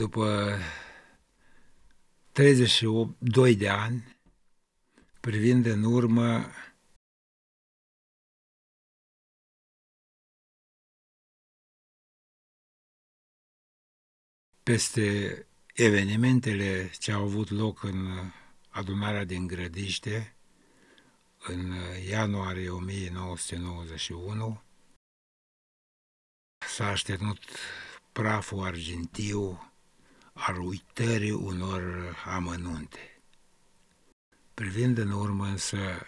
după 32 de ani, privind în urmă peste evenimentele ce au avut loc în adunarea din Grădiște, în ianuarie 1991, s-a așternut praful argintiu al uitării unor amănunte. Privind în urmă însă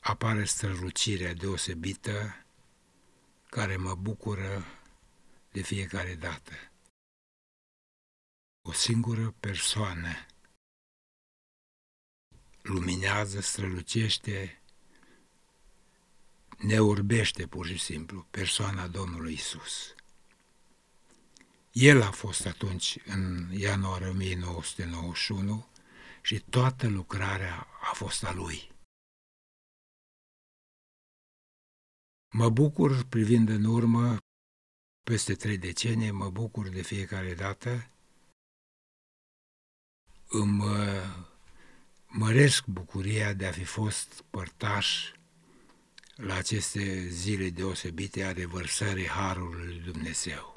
apare strălucirea deosebită care mă bucură de fiecare dată. O singură persoană luminează, strălucește, ne urbește pur și simplu persoana Domnului Isus. El a fost atunci, în ianuarie 1991, și toată lucrarea a fost a lui. Mă bucur, privind în urmă, peste trei decenii, mă bucur de fiecare dată, îmi uh, măresc bucuria de a fi fost părtaș la aceste zile deosebite a revărsării Harului Dumnezeu.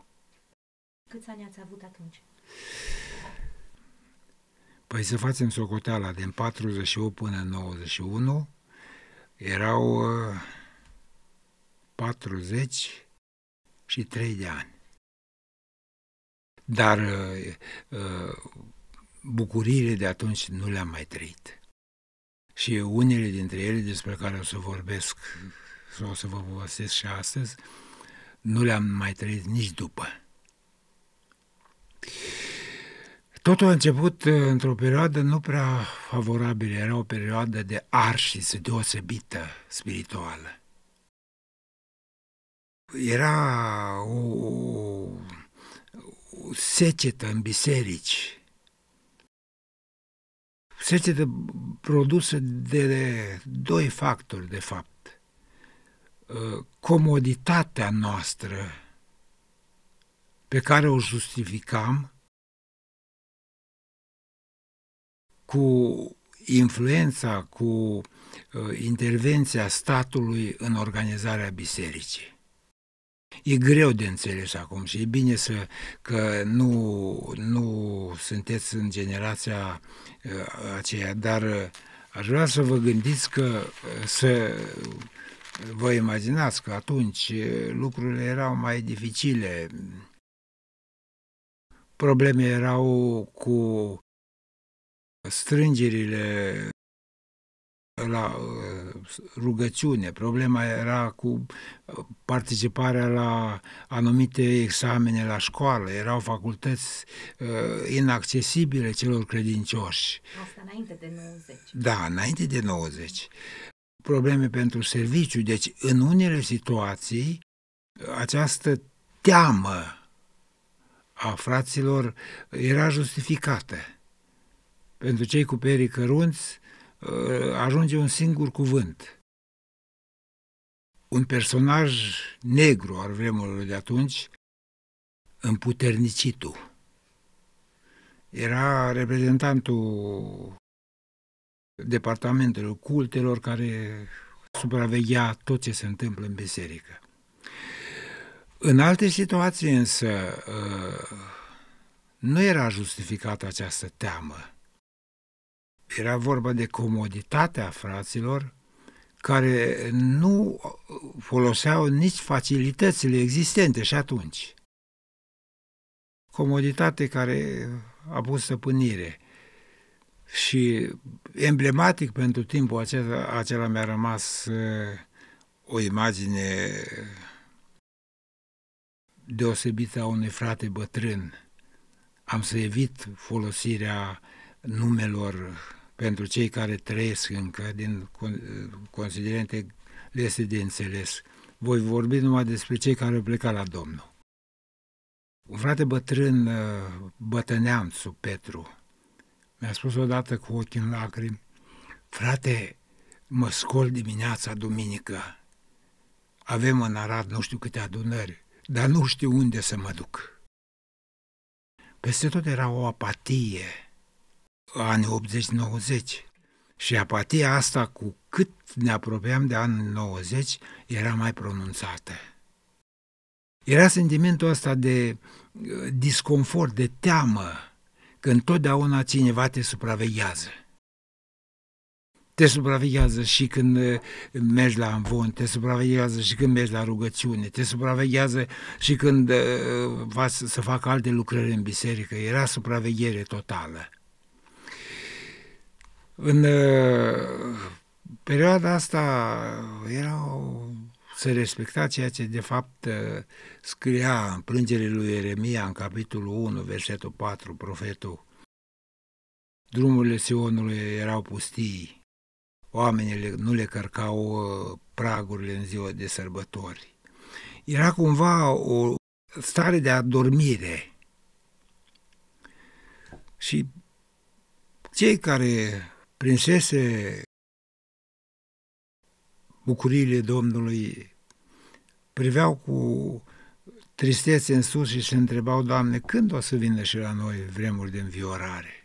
Câți ani ați avut atunci? Păi să facem socoteala, din 48 până în 91 erau 40 uh, și 3 de ani. Dar uh, uh, bucuriile de atunci nu le-am mai trăit. Și unele dintre ele despre care o să vorbesc sau o să vă povestesc și astăzi, nu le-am mai trăit nici după. Totul a început uh, într-o perioadă nu prea favorabilă, era o perioadă de arșință deosebită spirituală. Era o, o, o secetă în biserici, secetă produsă de doi factori, de fapt. Uh, comoditatea noastră pe care o justificam cu influența, cu uh, intervenția statului în organizarea bisericii. E greu de înțeles acum și e bine să, că nu, nu sunteți în generația uh, aceea, dar uh, aș vrea să vă gândiți că să vă imaginați că atunci lucrurile erau mai dificile, Probleme erau cu strângerile la uh, rugăciune, problema era cu uh, participarea la anumite examene la școală, erau facultăți uh, inaccesibile celor credincioși. Asta înainte de 90. Da, înainte de 90. Probleme pentru serviciu, deci în unele situații această teamă a fraților era justificată. Pentru cei cu perii cărunți ă, ajunge un singur cuvânt. Un personaj negru al vremurilor de atunci, împuternicitul. Era reprezentantul departamentelor cultelor care supraveghea tot ce se întâmplă în biserică. În alte situații însă uh, nu era justificată această teamă. Era vorba de comoditatea fraților care nu foloseau nici facilitățile existente și atunci. Comoditate care a pus stăpânire. Și emblematic pentru timpul acela, acela mi-a rămas uh, o imagine deosebită a unui frate bătrân. Am să evit folosirea numelor pentru cei care trăiesc încă, din considerente le este de înțeles. Voi vorbi numai despre cei care au plecat la Domnul. Un frate bătrân, uh, bătăneamțu, Petru, mi-a spus odată cu ochii în lacrimi, frate, mă scol dimineața duminică, avem în Arad nu știu câte adunări, dar nu știu unde să mă duc. Peste tot era o apatie, anii 80-90, și apatia asta, cu cât ne apropiam de anul 90, era mai pronunțată. Era sentimentul ăsta de uh, disconfort, de teamă, când totdeauna cineva te supraveghează te supraveghează și când mergi la amvon, te supraveghează și când mergi la rugăciune, te supraveghează și când vas să facă alte lucrări în biserică. Era supraveghere totală. În perioada asta era o să respecta ceea ce de fapt scria în plângerile lui Ieremia în capitolul 1, versetul 4, profetul. Drumurile Sionului erau pustii, oamenii nu le cărcau uh, pragurile în ziua de sărbători. Era cumva o stare de adormire. Și cei care prinsese bucuriile Domnului priveau cu tristețe în sus și se întrebau, Doamne, când o să vină și la noi vremuri de înviorare?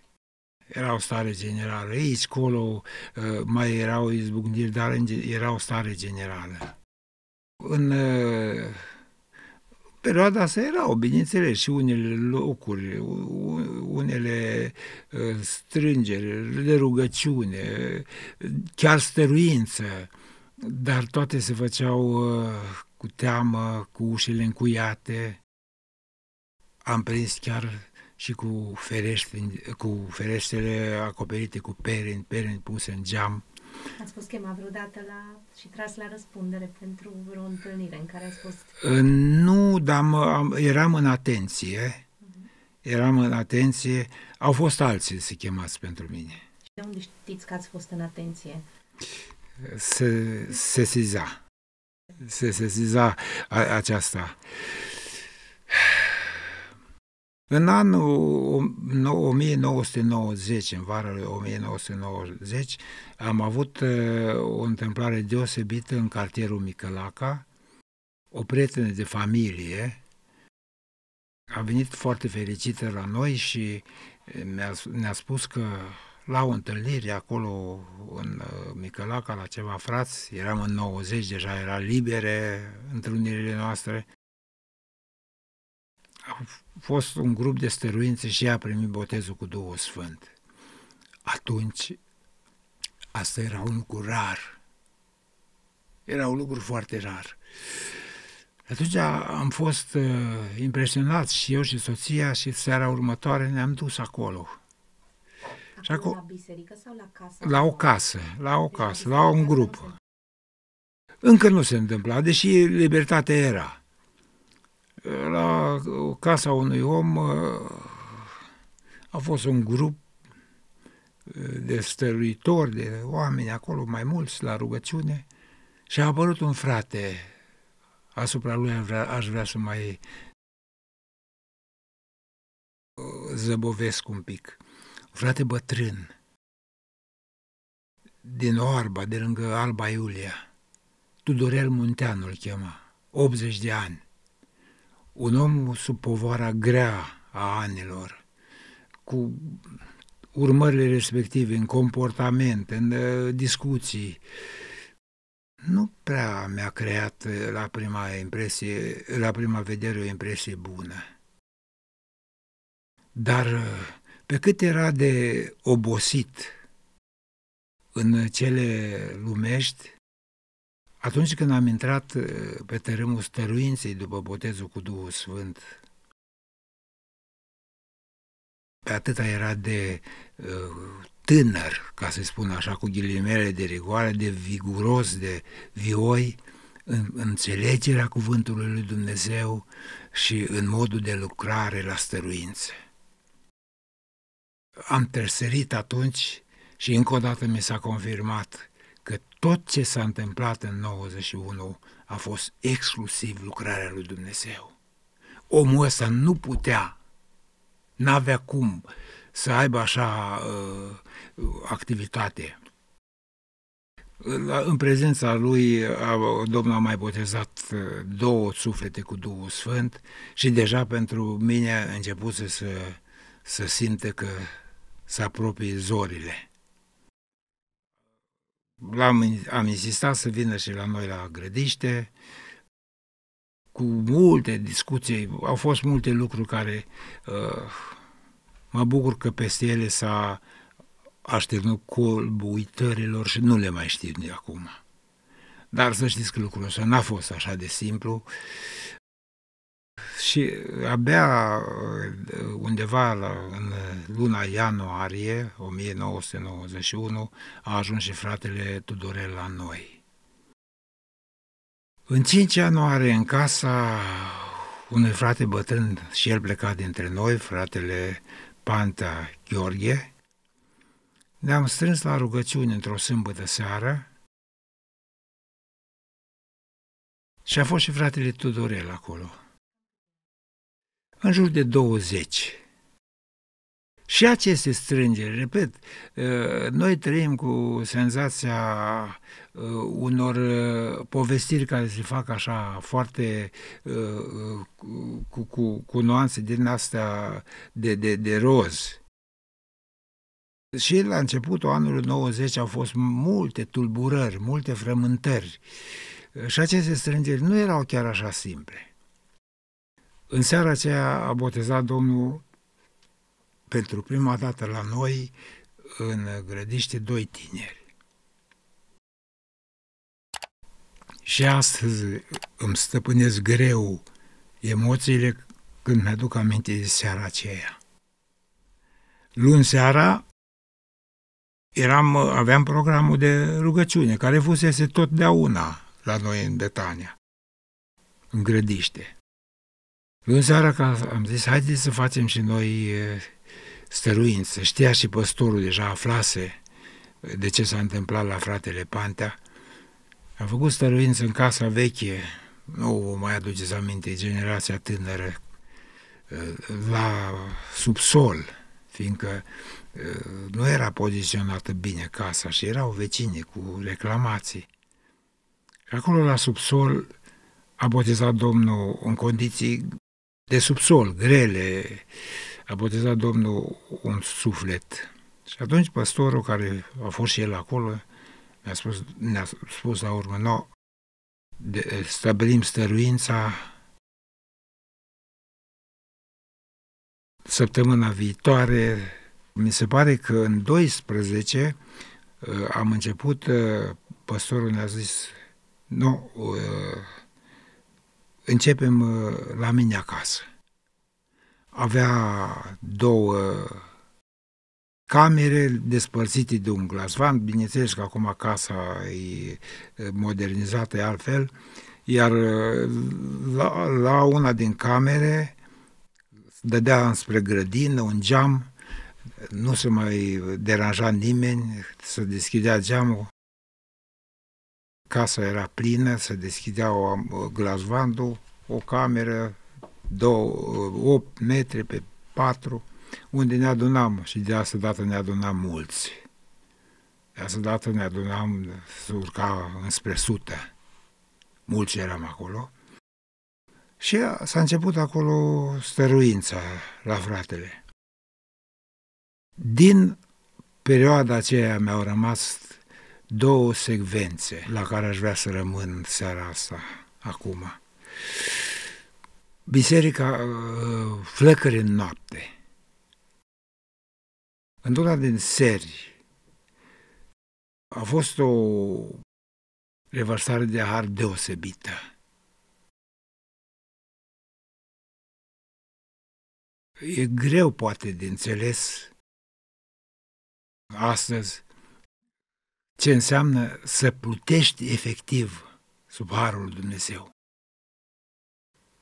era o stare generală. Aici, colo, uh, mai erau izbucniri, dar era o stare generală. În uh, perioada asta erau, bineînțeles, și unele locuri, unele uh, strângeri, de rugăciune, chiar stăruință, dar toate se făceau cu teamă, cu ușile încuiate. Am prins chiar și cu, ferește cu ferestrele acoperite cu pere, pere puse în geam. Ați fost chemat vreodată la, și tras la răspundere pentru vreo întâlnire în care ați fost? Nu, dar mă, eram în atenție. Mhm. Eram în atenție. Au fost alții se chemați pentru mine. Și de unde știți că ați fost în atenție? Se se siza. Se se a, aceasta. În anul 1990, în vara 1990, am avut uh, o întâmplare deosebită în cartierul Micălaca. O prietenă de familie a venit foarte fericită la noi și uh, ne-a, spus că la o întâlnire acolo în uh, Micălaca, la ceva frați, eram în 90, deja era libere întâlnirile noastre, fost un grup de stăruințe și ea a primit botezul cu Duhul Sfânt. Atunci, asta era un lucru rar. Era un lucru foarte rar. Atunci am fost uh, impresionat și eu și soția și seara următoare ne-am dus acolo. și acolo, la biserică sau la casă? La o casă, la o deci casă, la un grup. Încă nu se întâmpla, deși libertatea era la casa unui om uh, a fost un grup uh, de stăluitori, de oameni acolo, mai mulți, la rugăciune, și a apărut un frate. Asupra lui aș vrea să mai uh, zăbovesc un pic. frate bătrân, din Orba, de lângă Alba Iulia. Tudorel Munteanu îl chema, 80 de ani un om sub povara grea a anilor, cu urmările respective în comportament, în uh, discuții, nu prea mi-a creat uh, la prima impresie, la prima vedere o impresie bună. Dar uh, pe cât era de obosit în cele lumești, atunci când am intrat uh, pe tărâmul stăruinței după botezul cu Duhul Sfânt, pe atâta era de uh, tânăr, ca să spun așa, cu ghilimele de rigoare, de viguros, de vioi, în înțelegerea cuvântului lui Dumnezeu și în modul de lucrare la stăruințe. Am tresărit atunci și încă o dată mi s-a confirmat tot ce s-a întâmplat în 91 a fost exclusiv lucrarea lui Dumnezeu. Omul ăsta nu putea, n-avea cum să aibă așa uh, activitate. În prezența lui, Domnul a mai botezat uh, două suflete cu Duhul Sfânt și deja pentru mine începuse să, să simte că se apropie zorile. L-am, am insistat să vină și la noi la grădiște, cu multe discuții, au fost multe lucruri care uh, mă bucur că peste ele s-a așternut colbul uitărilor și nu le mai știu de acum. Dar să știți că lucrul ăsta n-a fost așa de simplu și abia uh, undeva la, în luna ianuarie 1991 a ajuns și fratele Tudorel la noi. În 5 ianuarie, în casa unui frate bătrân și el plecat dintre noi, fratele Panta Gheorghe, ne-am strâns la rugăciune într-o sâmbătă seară și a fost și fratele Tudorel acolo în jur de 20. Și aceste strângeri, repet, ă, noi trăim cu senzația ă, unor ă, povestiri care se fac așa foarte cu, cu, cu nuanțe din astea de, de, de roz. Și la începutul anului 90 au fost multe tulburări, multe frământări. Și aceste strângeri nu erau chiar așa simple. În seara aceea a botezat Domnul pentru prima dată la noi în grădiște doi tineri. Și astăzi îmi stăpânesc greu emoțiile când mi-aduc aminte de seara aceea. Luni seara eram, aveam programul de rugăciune, care fusese totdeauna la noi în Betania, în grădiște în seara că am zis, haideți să facem și noi stăruință. Știa și păstorul, deja aflase de ce s-a întâmplat la fratele Pantea. Am făcut stăruință în casa veche, nu o mai aduceți aminte, generația tânără, la subsol, fiindcă nu era poziționată bine casa și erau vecini cu reclamații. Acolo, la subsol, a botezat Domnul în condiții de subsol, grele, a botezat Domnul un suflet. Și atunci pastorul care a fost și el acolo ne-a spus, ne-a spus la urmă, no, de, stabilim stăruința săptămâna viitoare. Mi se pare că în 12 uh, am început, uh, pastorul ne-a zis, nu, no, uh, Începem uh, la mine acasă. Avea două camere despărțite de un glasvan, bineînțeles că acum casa e modernizată e altfel, iar uh, la, la una din camere dădea înspre grădină un geam, nu se mai deranja nimeni să deschidea geamul Casa era plină, se deschidea o, glasvandul, o cameră, două, 8 metri pe 4, unde ne adunam și de asta dată ne adunam mulți. De asta dată ne adunam, se urca înspre sută. Mulți eram acolo. Și s-a început acolo stăruința la fratele. Din perioada aceea mi-au rămas două secvențe la care aș vrea să rămân în seara asta, acum. Biserica uh, Flăcări în noapte. Într-una din seri a fost o revărsare de har deosebită. E greu, poate, de înțeles astăzi ce înseamnă să plutești efectiv sub harul lui Dumnezeu.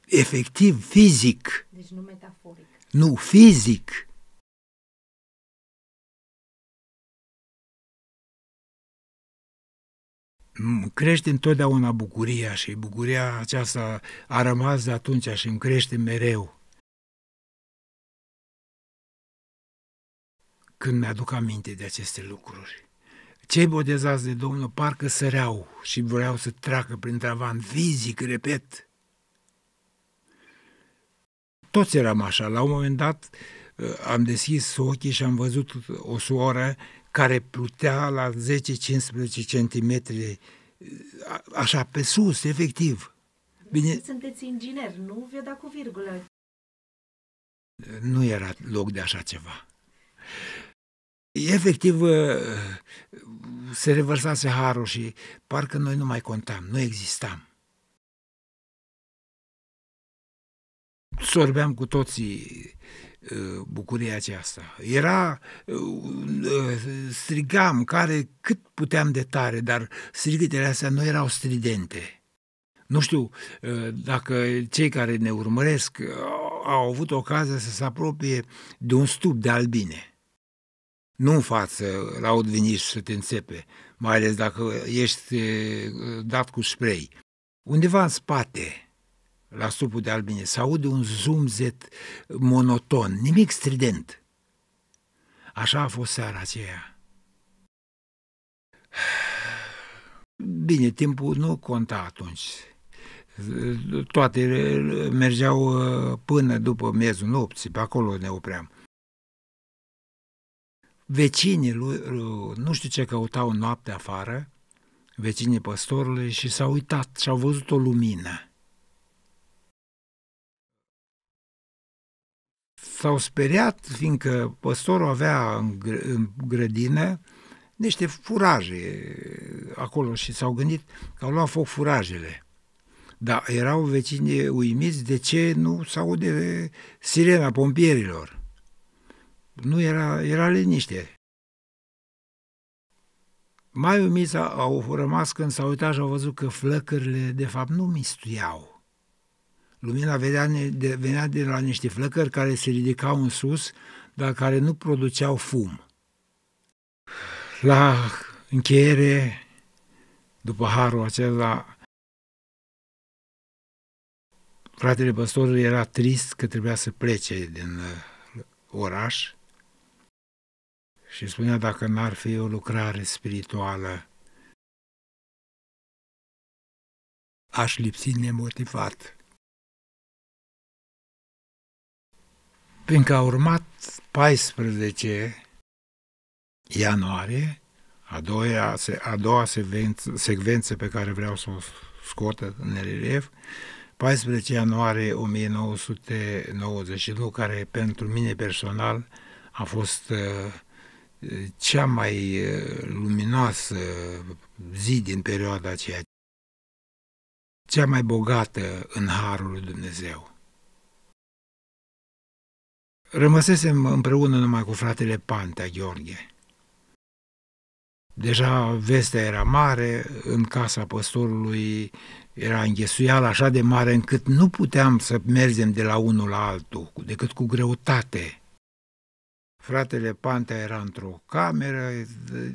Efectiv, fizic. Deci nu metaforic. Nu, fizic. crește întotdeauna bucuria și bucuria aceasta a rămas de atunci și îmi crește mereu. Când mi-aduc aminte de aceste lucruri. Cei botezați de Domnul parcă săreau și vreau să treacă prin tavan fizic, repet. Toți eram așa. La un moment dat uh, am deschis ochii și am văzut o soară care plutea la 10-15 centimetri, uh, așa, pe sus, efectiv. Bine... Sunteți inginer, nu? Vă da cu virgulă. Nu era loc de așa ceva. Efectiv, uh, se revărsase harul și parcă noi nu mai contam, nu existam. Sorbeam cu toții uh, bucuria aceasta. Era, uh, uh, strigam care cât puteam de tare, dar strigătele astea nu erau stridente. Nu știu dacă cei care ne urmăresc au avut ocazia să se apropie de un stup de albine nu în față la un viniș să te înțepe, mai ales dacă ești dat cu spray. Undeva în spate, la supul de albine, se aude un zumzet monoton, nimic strident. Așa a fost seara aceea. Bine, timpul nu conta atunci. Toate mergeau până după miezul nopții, pe acolo ne opream vecinii lui, nu știu ce căutau noapte afară, vecinii păstorului, și s-au uitat și au văzut o lumină. S-au speriat, fiindcă păstorul avea în, în grădină niște furaje acolo și s-au gândit că au luat foc furajele. Dar erau vecini uimiți de ce nu s aude sirena pompierilor nu era, era liniște. Mai umița au rămas când s-au uitat și au văzut că flăcările, de fapt, nu mistuiau. Lumina vedea, de, venea de la niște flăcări care se ridicau în sus, dar care nu produceau fum. La încheiere, după harul acela, fratele păstorului era trist că trebuia să plece din uh, oraș și spunea dacă n-ar fi o lucrare spirituală, aș lipsi nemotivat. că a urmat 14 ianuarie, a doua, a doua secvență, secvență pe care vreau să o scot în relief, 14 ianuarie 1992, care pentru mine personal a fost uh, cea mai luminoasă zi din perioada aceea, cea mai bogată în harul lui Dumnezeu. Rămăsesem împreună numai cu fratele Pantea Gheorghe. Deja vestea era mare, în casa păstorului era înghesuială așa de mare încât nu puteam să mergem de la unul la altul, decât cu greutate fratele Pantea era într-o cameră,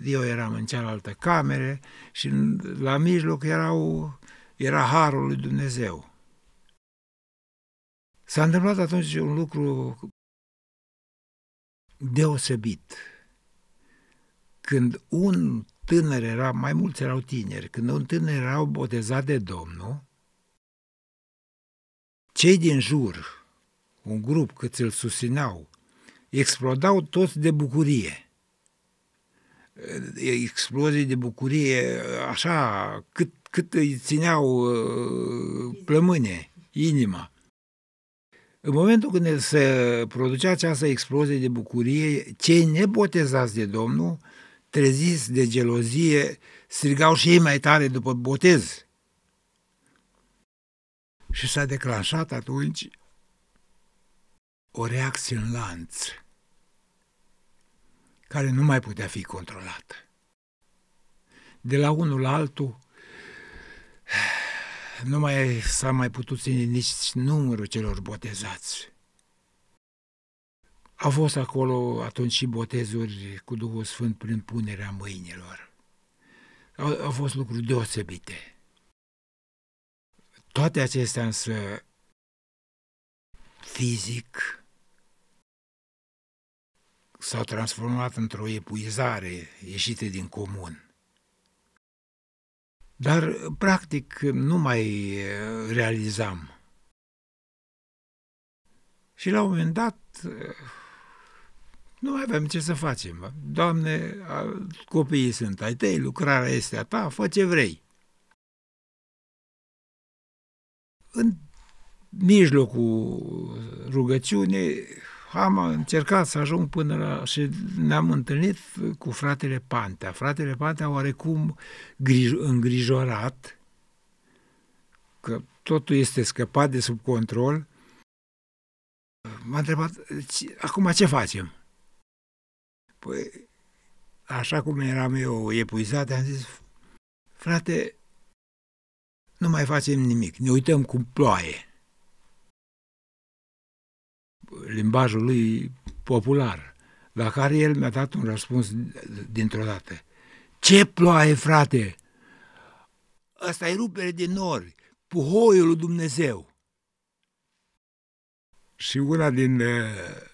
eu eram în cealaltă cameră și la mijloc erau, era harul lui Dumnezeu. S-a întâmplat atunci un lucru deosebit. Când un tânăr era, mai mulți erau tineri, când un tânăr era botezat de Domnul, cei din jur, un grup cât îl susțineau, explodau toți de bucurie. Explozii de bucurie, așa, cât, cât îi țineau uh, plămâne, inima. În momentul când se producea această explozie de bucurie, cei nebotezați de Domnul, treziți de gelozie, strigau și ei mai tare după botez. Și s-a declanșat atunci o reacție în lanț care nu mai putea fi controlată. De la unul la altul nu mai s-a mai putut ține nici numărul celor botezați. A fost acolo atunci și botezuri cu Duhul Sfânt prin punerea mâinilor. Au, au fost lucruri deosebite. Toate acestea însă fizic, s-au transformat într-o epuizare ieșite din comun. Dar, practic, nu mai eh, realizam. Și la un moment dat, eh, nu mai aveam ce să facem. Doamne, copiii sunt ai tăi, lucrarea este a ta, fă ce vrei. În mijlocul rugăciunii, am încercat să ajung până la... și ne-am întâlnit cu fratele Pantea. Fratele Pantea oarecum grij, îngrijorat că totul este scăpat de sub control, m-a întrebat, acum ce facem? Păi, așa cum eram eu epuizat, am zis, frate, nu mai facem nimic, ne uităm cum ploaie limbajul lui popular, la care el mi-a dat un răspuns dintr-o dată. Ce ploaie, frate! Asta e rupere de nori, puhoiul lui Dumnezeu. Și una din uh,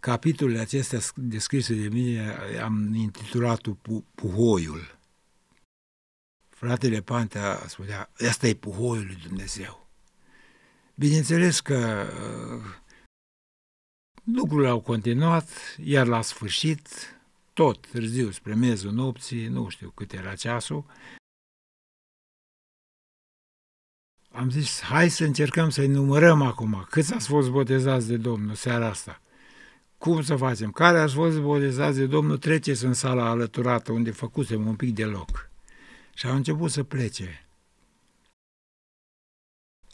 capitolele acestea descrise de mine am intitulat Puhoiul. Fratele Pantea spunea, asta e puhoiul lui Dumnezeu. Bineînțeles că uh, lucrurile au continuat, iar la sfârșit, tot târziu, spre miezul nopții, nu știu cât era ceasul, am zis, hai să încercăm să-i numărăm acum câți ați fost botezați de Domnul seara asta. Cum să facem? Care ați fost botezați de Domnul? Treceți în sala alăturată unde făcusem un pic de loc. Și au început să plece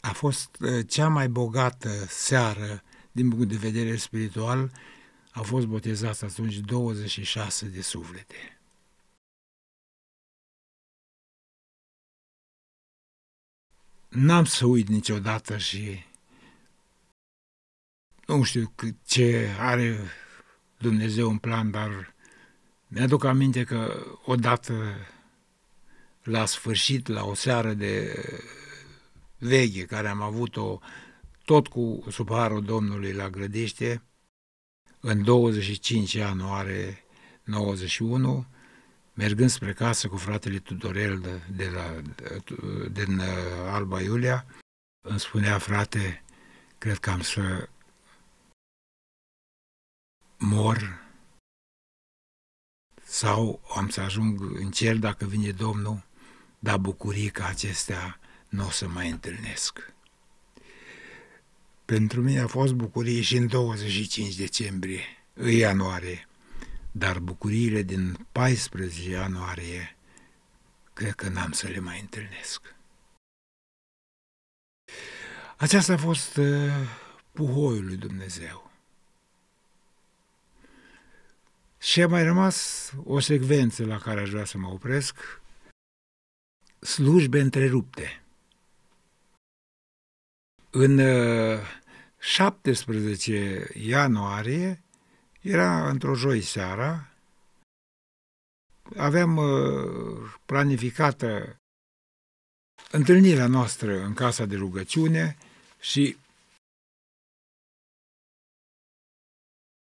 a fost uh, cea mai bogată seară din punct de vedere spiritual, au fost botezați atunci 26 de suflete. n-am să uit niciodată și nu știu ce are Dumnezeu în plan, dar mi-aduc aminte că odată la sfârșit, la o seară de veche care am avut-o tot cu subharul Domnului la Grădiște, în 25 ianuarie 91, mergând spre casă cu fratele Tudorel de, de la, de, din uh, Alba Iulia, îmi spunea, frate, cred că am să mor sau am să ajung în cer dacă vine Domnul, dar că acestea nu o să mai întâlnesc. Pentru mine a fost bucurie și în 25 decembrie, în ianuarie, dar bucuriile din 14 ianuarie cred că n-am să le mai întâlnesc. Aceasta a fost uh, puhoiul lui Dumnezeu. Și a mai rămas o secvență la care aș vrea să mă opresc, slujbe întrerupte. În 17 uh, ianuarie, era într-o joi seara, aveam uh, planificată întâlnirea noastră în casa de rugăciune și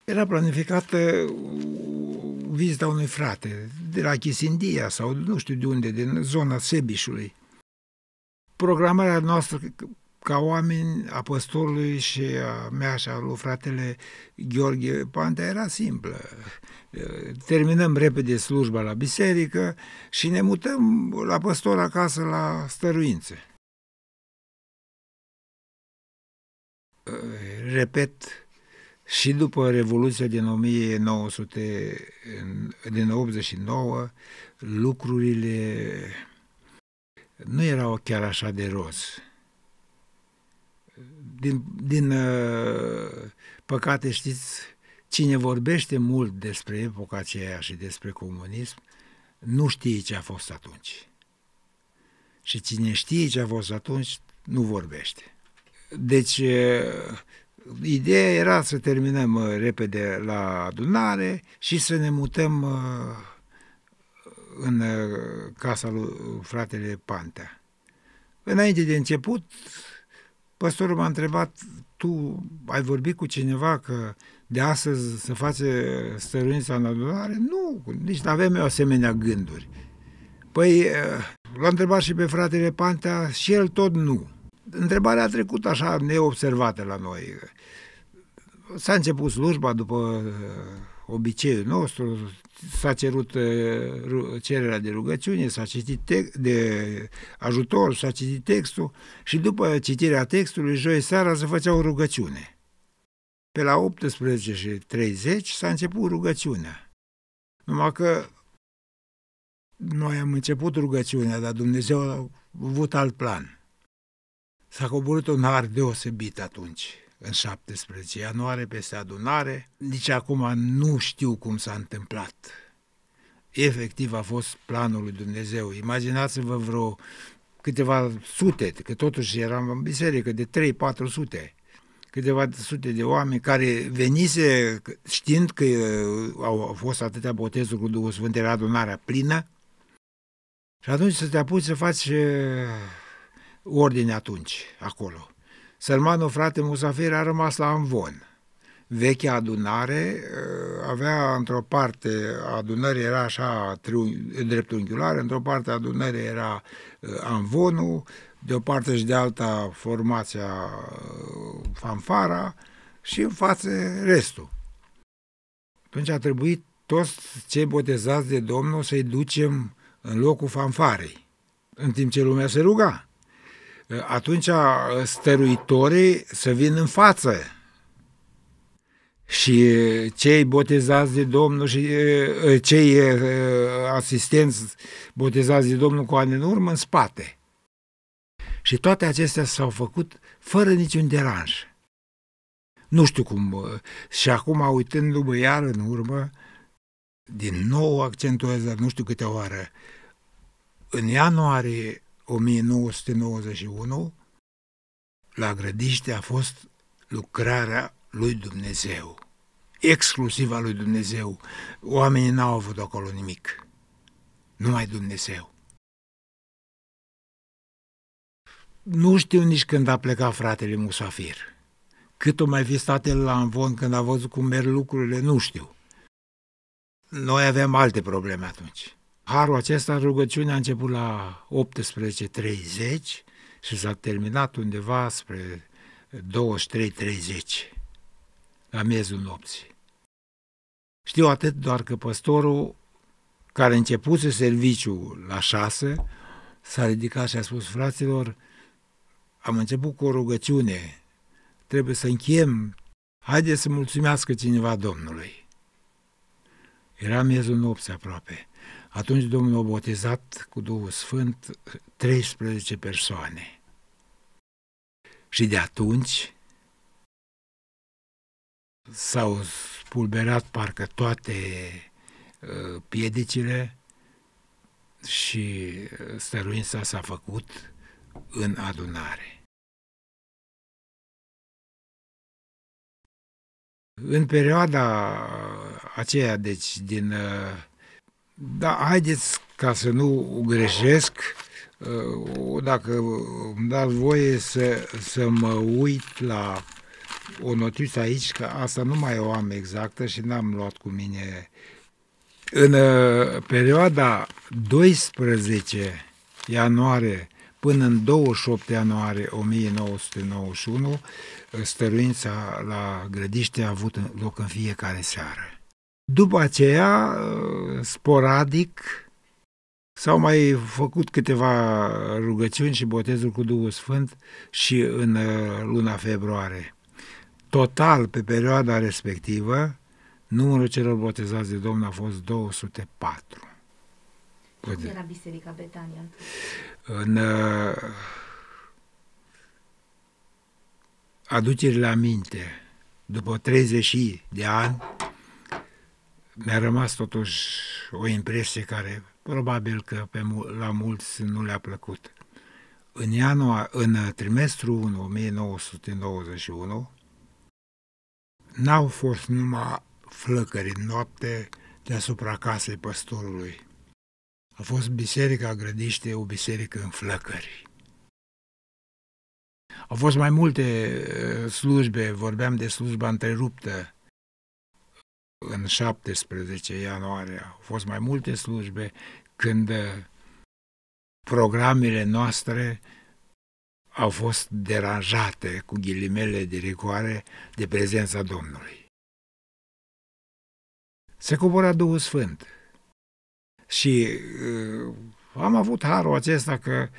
era planificată vizita unui frate de la Chisindia sau nu știu de unde, din zona Sebișului. Programarea noastră ca oameni a păstorului și a mea și a lui fratele Gheorghe Panta era simplă. Terminăm repede slujba la biserică și ne mutăm la păstor acasă la stăruințe. Repet, și după Revoluția din 1900, din 89, lucrurile nu erau chiar așa de roz din, din uh, păcate știți, cine vorbește mult despre epoca aceea și despre comunism, nu știe ce a fost atunci. Și cine știe ce a fost atunci, nu vorbește. Deci, uh, ideea era să terminăm uh, repede la adunare și să ne mutăm în casa lui fratele Pantea. Înainte de început, Păstorul m-a întrebat, tu ai vorbit cu cineva că de astăzi se face stăruința în adunare? Nu, nici nu avem eu asemenea gânduri. Păi eh, l-a întrebat și pe fratele Pantea și el tot nu. Întrebarea a trecut așa neobservată la noi. S-a început slujba după eh, obiceiul nostru, s-a cerut cererea de rugăciune, s-a citit de ajutor, s-a citit textul și după citirea textului, joi seara se făcea o rugăciune. Pe la 18.30 s-a început rugăciunea. Numai că noi am început rugăciunea, dar Dumnezeu a avut alt plan. S-a coborât un har deosebit atunci în 17 ianuarie peste adunare. Nici acum nu știu cum s-a întâmplat. Efectiv a fost planul lui Dumnezeu. Imaginați-vă vreo câteva sute, că totuși eram în biserică de 3-400 câteva sute de oameni care venise știind că uh, au fost atâtea botezuri cu Duhul Sfânt, era adunarea plină, și atunci să te apuci să faci uh, ordine atunci, acolo. Sărmanul frate Musafir a rămas la Amvon. Vechea adunare uh, avea într-o parte, adunării era așa dreptunghiulară, într-o parte adunării era uh, Amvonul, de o parte și de alta formația uh, fanfara și în față restul. Atunci a trebuit toți cei botezați de Domnul să-i ducem în locul fanfarei, în timp ce lumea se ruga atunci uh, stăruitorii să vin în față. Și uh, cei botezați de Domnul și uh, cei asistenți botezați de Domnul cu ani în urmă în spate. Și toate acestea s-au făcut fără niciun deranj. Nu știu cum. Și acum, uitându-mă iar în urmă, din nou accentuez, dar nu știu câte oară, în ianuarie 1991, la Grădiște a fost lucrarea lui Dumnezeu, exclusiv lui Dumnezeu. Oamenii n-au avut acolo nimic, numai Dumnezeu. Nu știu nici când a plecat fratele Musafir. Cât o mai fi stat el la Anvon când a văzut cum merg lucrurile, nu știu. Noi aveam alte probleme atunci. Harul acesta, rugăciunea a început la 18.30 și s-a terminat undeva spre 23.30, la miezul nopții. Știu atât doar că păstorul care începuse serviciul la 6 s-a ridicat și a spus, fraților, am început cu o rugăciune, trebuie să închiem. haideți să mulțumească cineva Domnului. Era miezul nopții aproape. Atunci Domnul a botezat cu Duhul Sfânt 13 persoane. Și de atunci s-au spulberat parcă toate uh, piedicile și uh, stăruința s-a făcut în adunare. În perioada aceea, deci din uh, da, haideți ca să nu greșesc, uh, dacă îmi dați voie să, să mă uit la o notiță aici, că asta nu mai o am exactă și n-am luat cu mine. În uh, perioada 12 ianuarie până în 28 ianuarie 1991, uh, stăruința la grădiște a avut loc în fiecare seară. După aceea, uh, sporadic, S-au mai făcut câteva rugăciuni și botezul cu Duhul Sfânt și în uh, luna februarie. Total, pe perioada respectivă, numărul celor botezați de Domn a fost 204. Unde era Biserica Betania? În uh, aducerile aminte, după 30 de ani, mi-a rămas totuși o impresie care probabil că pe, la mulți nu le-a plăcut. În, ianuar, în trimestru 1, 1991, n-au fost numai flăcări în noapte deasupra casei păstorului. A fost biserica grădiște, o biserică în flăcări. Au fost mai multe uh, slujbe, vorbeam de slujba întreruptă, în 17 ianuarie au fost mai multe slujbe când uh, programele noastre au fost deranjate cu ghilimele de rigoare de prezența Domnului. Se cobora Duhul Sfânt și uh, am avut harul acesta că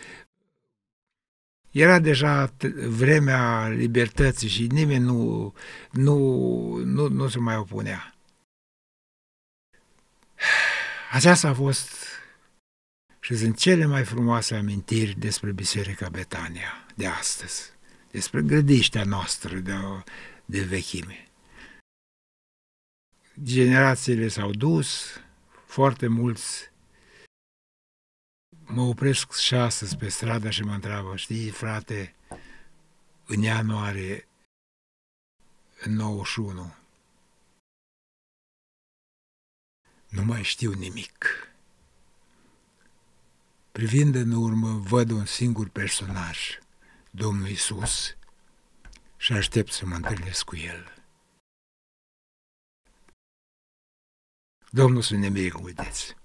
era deja vremea libertății și nimeni nu, nu, nu, nu se mai opunea. Aceasta a fost și sunt cele mai frumoase amintiri despre Biserica Betania de astăzi, despre grădiștea noastră de, de vechime. Generațiile s-au dus, foarte mulți mă opresc și astăzi pe stradă și mă întreabă, știi, frate, în ianuarie în 91 Nu mai știu nimic. Privind în urmă, văd un singur personaj, Domnul Isus, și aștept să mă întâlnesc cu el. Domnul să ne binecuvânteți!